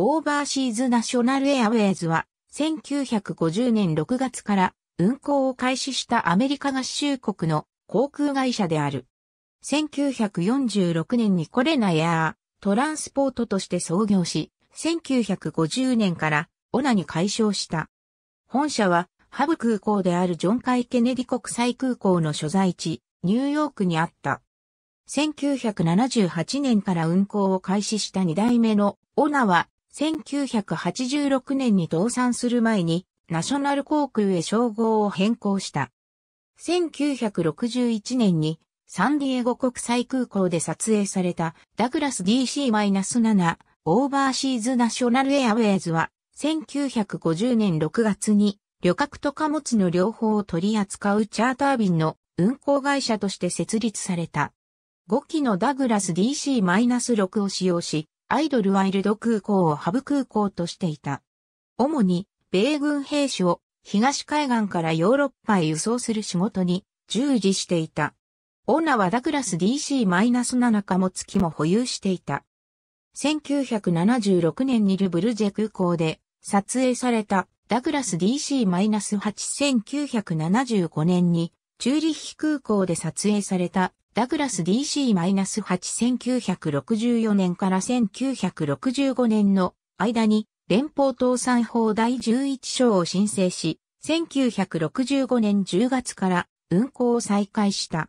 オーバーシーズナショナルエアウェイズは、1950年6月から運航を開始したアメリカ合衆国の航空会社である。1946年にコレナエアートランスポートとして創業し、1950年からオナに改称した。本社はハブ空港であるジョン・カイ・ケネディ国際空港の所在地、ニューヨークにあった。1978年から運航を開始した2代目のオナは1986年に倒産する前に、ナショナル航空へ称号を変更した。1961年に、サンディエゴ国際空港で撮影されたダグラス DC-7 オーバーシーズナショナルエアウェイズは1950年6月に旅客と貨物の両方を取り扱うチャーター便の運航会社として設立された。5機のダグラス DC-6 を使用し、アイドルワイルド空港をハブ空港としていた。主に、米軍兵士を東海岸からヨーロッパへ輸送する仕事に従事していた。オナはダクラス DC-7 貨物機も保有していた。1976年にルブルジェ空港で撮影されたダクラス DC-8 1975年にチューリッヒ空港で撮影されたダグラス DC-81964 年から1965年の間に連邦倒産法第11章を申請し、1965年10月から運行を再開した。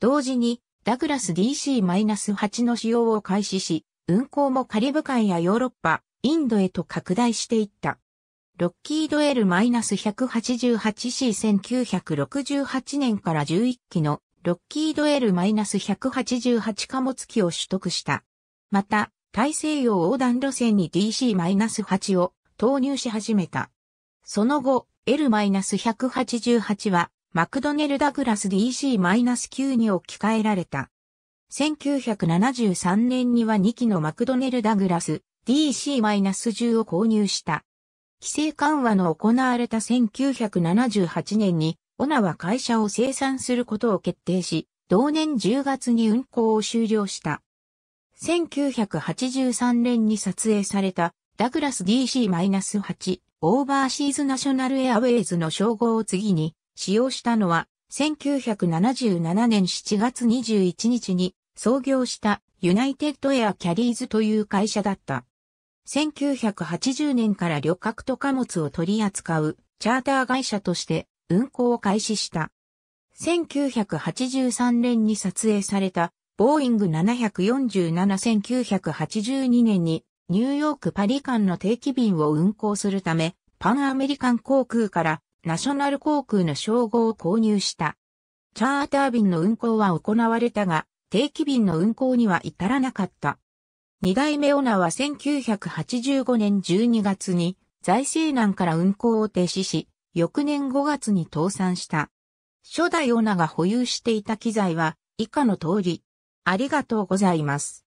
同時に、ダグラス DC-8 の使用を開始し、運行もカリブ海やヨーロッパ、インドへと拡大していった。ロッキード L-188C1968 年から11機のロッキード L-188 貨物機を取得した。また、大西洋横断路線に DC-8 を投入し始めた。その後、L-188 は、マクドネル・ダグラス DC-9 に置き換えられた。1973年には2機のマクドネル・ダグラス DC-10 を購入した。規制緩和の行われた1978年にオナは会社を生産することを決定し、同年10月に運行を終了した。1983年に撮影されたダグラス DC-8 オーバーシーズナショナルエアウェイズの称号を次に使用したのは1977年7月21日に創業したユナイテッドエアキャリーズという会社だった。1980年から旅客と貨物を取り扱うチャーター会社として運行を開始した。1983年に撮影された、ボーイング747-1982年に、ニューヨークパリ間の定期便を運行するため、パンアメリカン航空からナショナル航空の称号を購入した。チャーター便の運行は行われたが、定期便の運行には至らなかった。二代目オナは1985年12月に財政難から運行を停止し、翌年5月に倒産した。初代オナが保有していた機材は以下の通り。ありがとうございます。